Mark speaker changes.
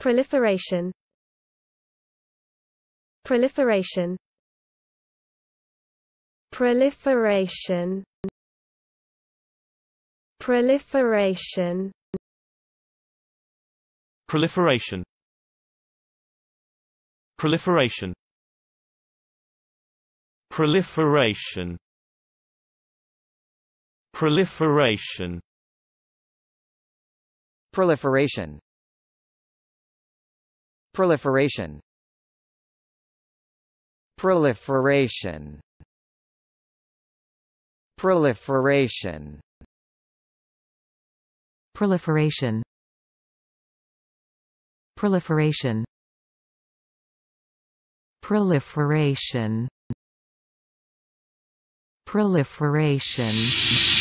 Speaker 1: Proliferation Proliferation Proliferation Proliferation Proliferation Proliferation Proliferation Proliferation Proliferation Proliferation Proliferation Proliferation Proliferation Proliferation
Speaker 2: Proliferation Proliferation